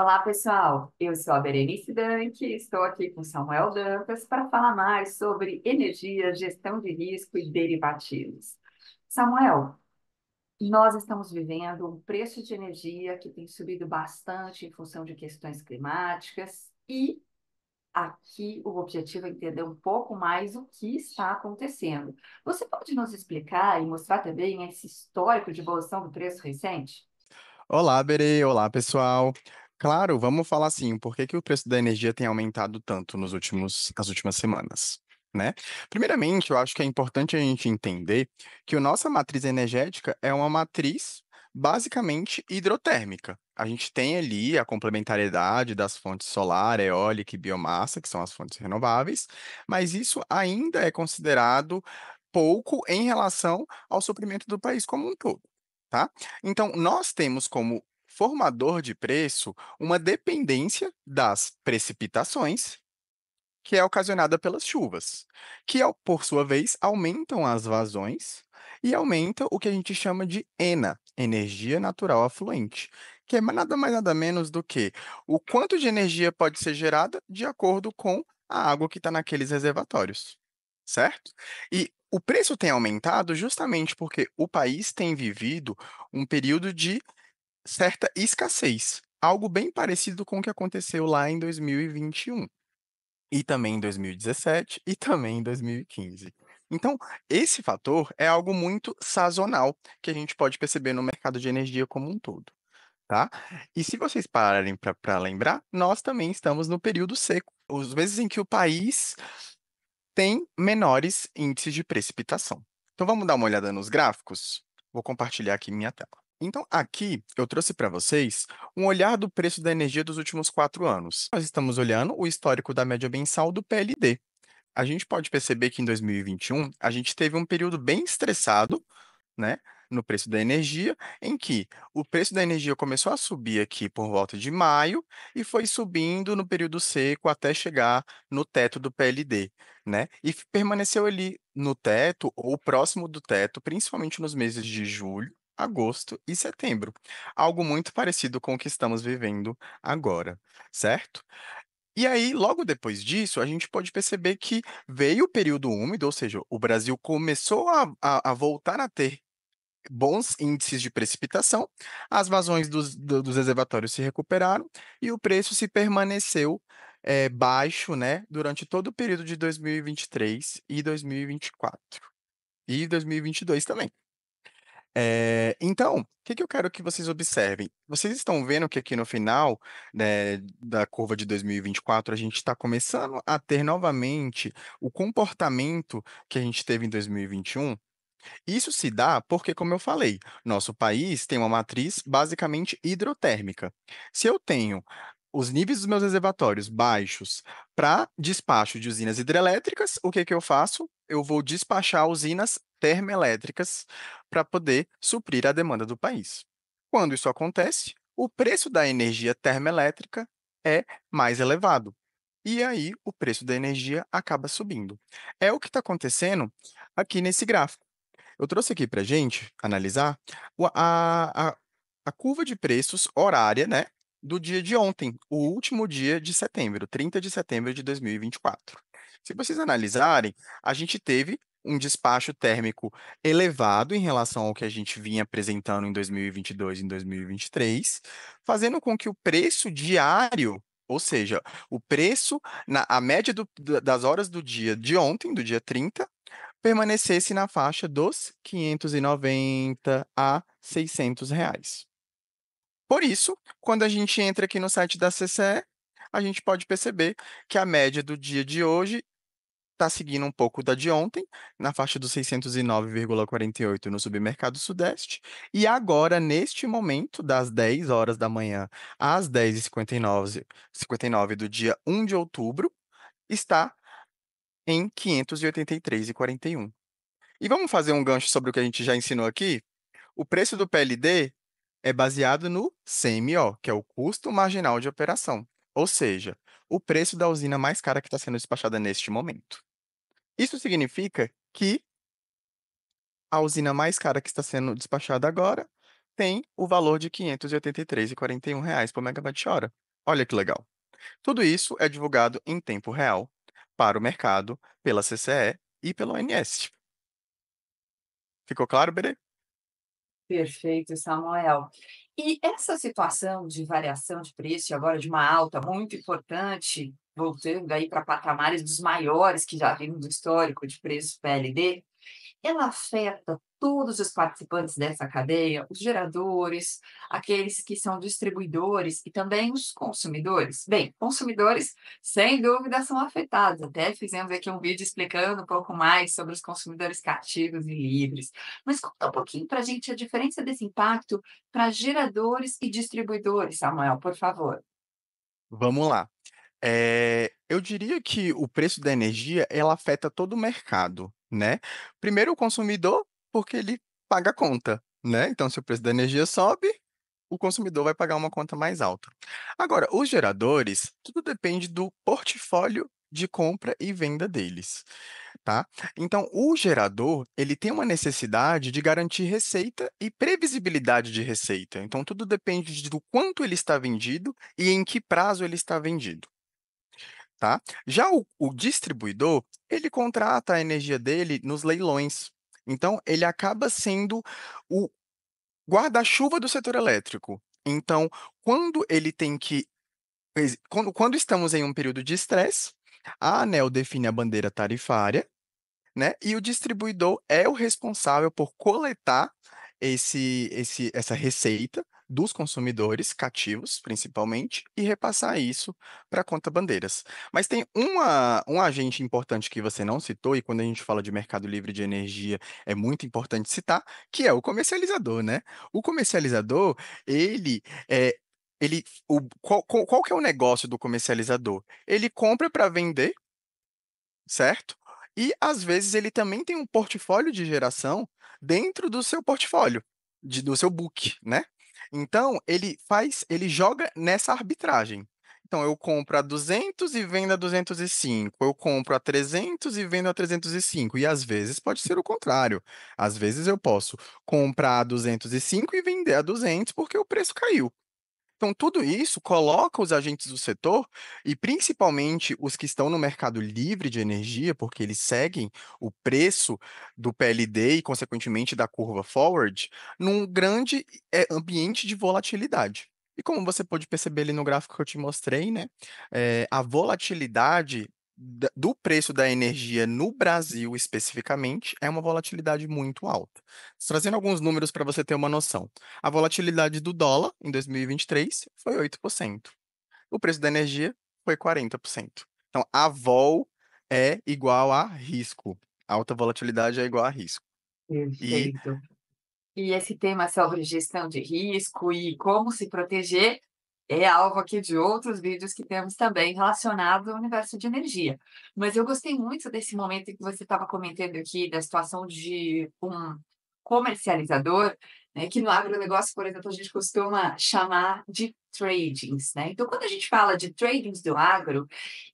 Olá, pessoal. Eu sou a Berenice Dante e estou aqui com Samuel Dantas para falar mais sobre energia, gestão de risco e derivativos. Samuel, nós estamos vivendo um preço de energia que tem subido bastante em função de questões climáticas e aqui o objetivo é entender um pouco mais o que está acontecendo. Você pode nos explicar e mostrar também esse histórico de evolução do preço recente? Olá, Berê. Olá, pessoal. Claro, vamos falar assim, por que, que o preço da energia tem aumentado tanto nos últimos, nas últimas semanas? Né? Primeiramente, eu acho que é importante a gente entender que a nossa matriz energética é uma matriz basicamente hidrotérmica. A gente tem ali a complementariedade das fontes solar, eólica e biomassa, que são as fontes renováveis, mas isso ainda é considerado pouco em relação ao suprimento do país como um todo. Tá? Então, nós temos como formador de preço uma dependência das precipitações, que é ocasionada pelas chuvas, que, por sua vez, aumentam as vazões e aumenta o que a gente chama de ENA, energia natural afluente, que é nada mais nada menos do que o quanto de energia pode ser gerada de acordo com a água que está naqueles reservatórios, certo? E o preço tem aumentado justamente porque o país tem vivido um período de certa escassez, algo bem parecido com o que aconteceu lá em 2021, e também em 2017, e também em 2015. Então, esse fator é algo muito sazonal que a gente pode perceber no mercado de energia como um todo. Tá? E se vocês pararem para lembrar, nós também estamos no período seco, os meses em que o país tem menores índices de precipitação. Então vamos dar uma olhada nos gráficos? Vou compartilhar aqui minha tela. Então, aqui eu trouxe para vocês um olhar do preço da energia dos últimos quatro anos. Nós estamos olhando o histórico da média mensal do PLD. A gente pode perceber que em 2021 a gente teve um período bem estressado, né? No preço da energia, em que o preço da energia começou a subir aqui por volta de maio e foi subindo no período seco até chegar no teto do PLD, né? E permaneceu ali no teto ou próximo do teto, principalmente nos meses de julho agosto e setembro. Algo muito parecido com o que estamos vivendo agora, certo? E aí, logo depois disso, a gente pode perceber que veio o período úmido, ou seja, o Brasil começou a, a, a voltar a ter bons índices de precipitação, as vazões dos, dos reservatórios se recuperaram e o preço se permaneceu é, baixo né, durante todo o período de 2023 e 2024. E 2022 também. É, então, o que, que, eu quero que vocês observem? Vocês estão vendo que aqui no final né, da curva de 2024, a gente está começando a ter novamente o comportamento que a gente teve em 2021. Isso se dá porque, como eu falei, nosso país tem uma matriz basicamente hidrotérmica. Se eu tenho os níveis dos meus reservatórios baixos para despacho de usinas hidrelétricas, o que, que eu faço? Eu vou despachar usinas termoelétricas para poder suprir a demanda do país. Quando isso acontece, o preço da energia termoelétrica é mais elevado. E aí o preço da energia acaba subindo. É o que está acontecendo aqui nesse gráfico. Eu trouxe aqui para gente analisar a, a, a curva de preços horária, né? Do dia de ontem, o último dia de setembro, 30 de setembro de 2024. Se vocês analisarem, a gente teve um despacho térmico elevado em relação ao que a gente vinha apresentando em 2022 e em 2023, fazendo com que o preço diário, ou seja, o preço na a média do, das horas do dia de ontem, do dia 30, permanecesse na faixa dos 590 a 600 reais. Por isso, quando a gente entra aqui no site da CCE, a gente pode perceber que a média do dia de hoje está seguindo um pouco da de ontem, na faixa dos 609,48 no submercado Sudeste, e agora, neste momento, das 10 horas da manhã às 10h59 59 do dia 1 de outubro, está em 583,41. E vamos fazer um gancho sobre o que a gente já ensinou aqui? O preço do PLD é baseado no CMO, que é o custo marginal de operação, ou seja, o preço da usina mais cara que está sendo despachada neste momento. Isso significa que a usina mais cara que está sendo despachada agora tem o valor de R$ 583,41 reais por megawatt-hora. Olha que legal. Tudo isso é divulgado em tempo real para o mercado, pela CCE e pelo ONS. Ficou claro, Berê? Perfeito, Samuel. E essa situação de variação de preço, agora de uma alta muito importante, voltando aí para patamares dos maiores que já vimos do histórico de preços PLD, ela afeta todos os participantes dessa cadeia, os geradores, aqueles que são distribuidores e também os consumidores. Bem, consumidores, sem dúvida, são afetados. Até fizemos aqui um vídeo explicando um pouco mais sobre os consumidores cativos e livres. Mas conta um pouquinho para a gente a diferença desse impacto para geradores e distribuidores, Samuel, por favor. Vamos lá. É, eu diria que o preço da energia ela afeta todo o mercado, né? Primeiro o consumidor, porque ele paga a conta, né? Então, se o preço da energia sobe, o consumidor vai pagar uma conta mais alta. Agora, os geradores, tudo depende do portfólio de compra e venda deles, tá? Então, o gerador, ele tem uma necessidade de garantir receita e previsibilidade de receita. Então, tudo depende do quanto ele está vendido e em que prazo ele está vendido. Tá? Já o, o distribuidor, ele contrata a energia dele nos leilões. Então, ele acaba sendo o guarda-chuva do setor elétrico. Então, quando ele tem que. Quando, quando estamos em um período de estresse, a ANEL define a bandeira tarifária, né? E o distribuidor é o responsável por coletar esse, esse, essa receita dos consumidores cativos, principalmente, e repassar isso para a conta bandeiras. Mas tem uma, um agente importante que você não citou, e quando a gente fala de mercado livre de energia, é muito importante citar, que é o comercializador, né? O comercializador, ele é, ele o, qual, qual que é o negócio do comercializador? Ele compra para vender, certo? E às vezes ele também tem um portfólio de geração dentro do seu portfólio, de, do seu book, né? Então, ele faz, ele joga nessa arbitragem. Então, eu compro a 200 e vendo a 205, eu compro a 300 e vendo a 305. E às vezes pode ser o contrário. Às vezes eu posso comprar a 205 e vender a 200 porque o preço caiu. Então, tudo isso coloca os agentes do setor, e principalmente os que estão no mercado livre de energia, porque eles seguem o preço do PLD e, consequentemente, da curva forward, num grande eh, ambiente de volatilidade. E como você pode perceber ali no gráfico que eu te mostrei, né? É, a volatilidade do preço da energia no Brasil especificamente é uma volatilidade muito alta. Trazendo alguns números para você ter uma noção. A volatilidade do dólar em 2023 foi 8%. O preço da energia foi 40%. Então, a vol é igual a risco. alta volatilidade é igual a risco. Perfeito. E... e esse tema sobre gestão de risco e como se proteger é alvo aqui de outros vídeos que temos também relacionado ao universo de energia. Mas eu gostei muito desse momento em que você estava comentando aqui da situação de um comercializador, né, que no agronegócio, por exemplo, a gente costuma chamar de tradings. Né? Então, quando a gente fala de tradings do agro,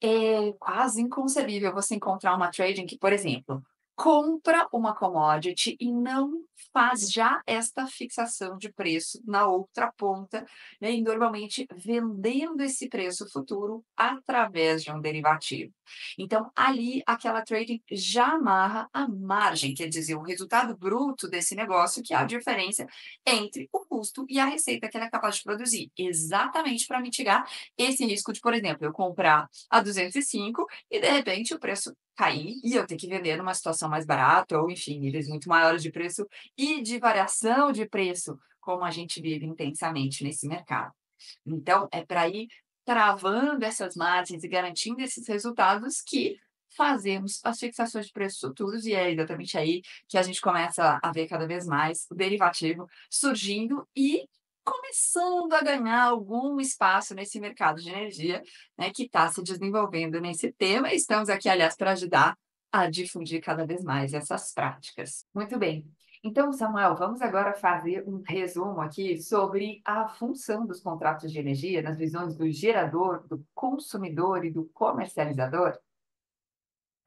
é quase inconcebível você encontrar uma trading que, por exemplo, compra uma commodity e não faz já esta fixação de preço na outra ponta, né? e normalmente vendendo esse preço futuro através de um derivativo. Então, ali, aquela trading já amarra a margem, quer dizer, o resultado bruto desse negócio, que é a diferença entre o custo e a receita que ela é capaz de produzir, exatamente para mitigar esse risco de, por exemplo, eu comprar a 205 e, de repente, o preço cair e eu ter que vender numa situação mais barata, ou enfim, níveis muito maiores de preço e de variação de preço, como a gente vive intensamente nesse mercado. Então, é para ir travando essas margens e garantindo esses resultados que fazemos as fixações de preços futuros, e é exatamente aí que a gente começa a ver cada vez mais o derivativo surgindo e começando a ganhar algum espaço nesse mercado de energia né, que está se desenvolvendo nesse tema. Estamos aqui, aliás, para ajudar a difundir cada vez mais essas práticas. Muito bem. Então, Samuel, vamos agora fazer um resumo aqui sobre a função dos contratos de energia nas visões do gerador, do consumidor e do comercializador.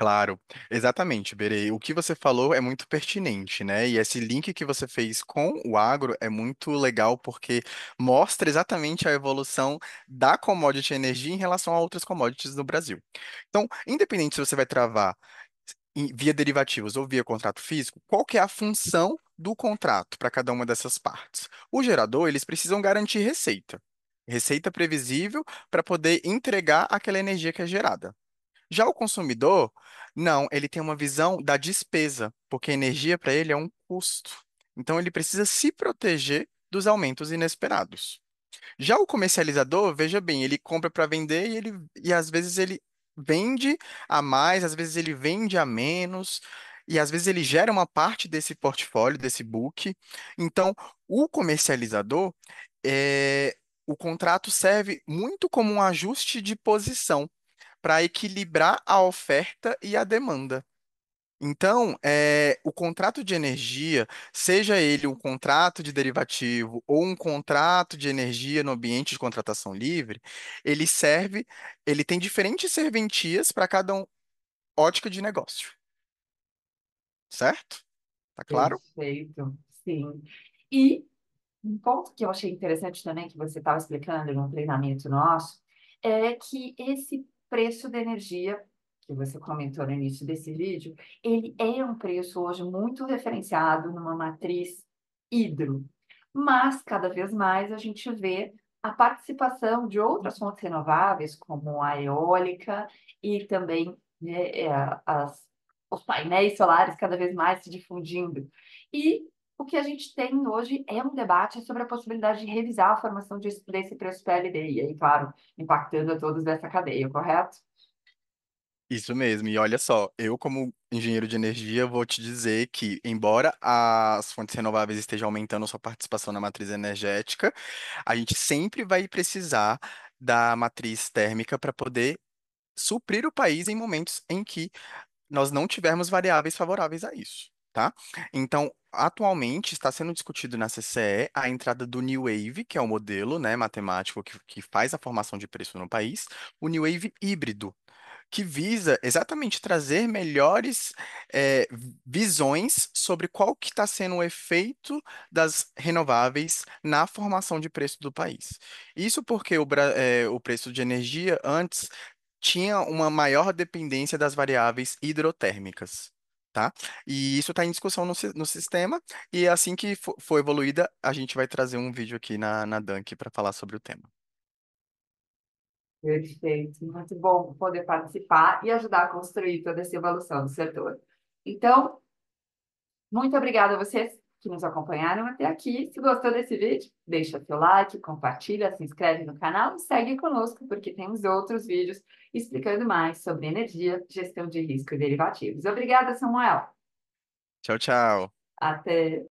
Claro, exatamente, Berei. O que você falou é muito pertinente, né? E esse link que você fez com o agro é muito legal porque mostra exatamente a evolução da commodity energia em relação a outras commodities no Brasil. Então, independente se você vai travar via derivativos ou via contrato físico, qual que é a função do contrato para cada uma dessas partes? O gerador, eles precisam garantir receita. Receita previsível para poder entregar aquela energia que é gerada. Já o consumidor, não, ele tem uma visão da despesa, porque a energia para ele é um custo. Então ele precisa se proteger dos aumentos inesperados. Já o comercializador, veja bem, ele compra para vender e, ele, e às vezes ele vende a mais, às vezes ele vende a menos, e às vezes ele gera uma parte desse portfólio, desse book. Então, o comercializador, é, o contrato serve muito como um ajuste de posição para equilibrar a oferta e a demanda. Então, é, o contrato de energia, seja ele um contrato de derivativo ou um contrato de energia no ambiente de contratação livre, ele serve, ele tem diferentes serventias para cada um, ótica de negócio. Certo? Tá claro? Perfeito, sim. E um ponto que eu achei interessante também que você estava explicando em um treinamento nosso é que esse preço da energia, que você comentou no início desse vídeo, ele é um preço hoje muito referenciado numa matriz hidro. Mas, cada vez mais, a gente vê a participação de outras fontes renováveis, como a eólica e também né, é, as, os painéis solares cada vez mais se difundindo. E o que a gente tem hoje é um debate sobre a possibilidade de revisar a formação de, desse preço PLD, e aí, claro, impactando a todos dessa cadeia, correto? Isso mesmo, e olha só, eu como engenheiro de energia vou te dizer que, embora as fontes renováveis estejam aumentando sua participação na matriz energética, a gente sempre vai precisar da matriz térmica para poder suprir o país em momentos em que nós não tivermos variáveis favoráveis a isso tá? Então, atualmente está sendo discutido na CCE a entrada do New Wave, que é o modelo, né, matemático que, que faz a formação de preço no país, o New Wave híbrido, que visa exatamente trazer melhores é, visões sobre qual que está sendo o efeito das renováveis na formação de preço do país. Isso porque o, é, o preço de energia antes tinha uma maior dependência das variáveis hidrotérmicas tá? E isso está em discussão no, no sistema, e assim que for evoluída, a gente vai trazer um vídeo aqui na, na Dunk para falar sobre o tema. Perfeito, muito bom poder participar e ajudar a construir toda essa evolução do setor. Então, muito obrigada a vocês que nos acompanharam até aqui. Se gostou desse vídeo, deixa seu like, compartilha, se inscreve no canal e segue conosco, porque temos outros vídeos explicando mais sobre energia, gestão de risco e derivativos. Obrigada, Samuel. Tchau, tchau. Até.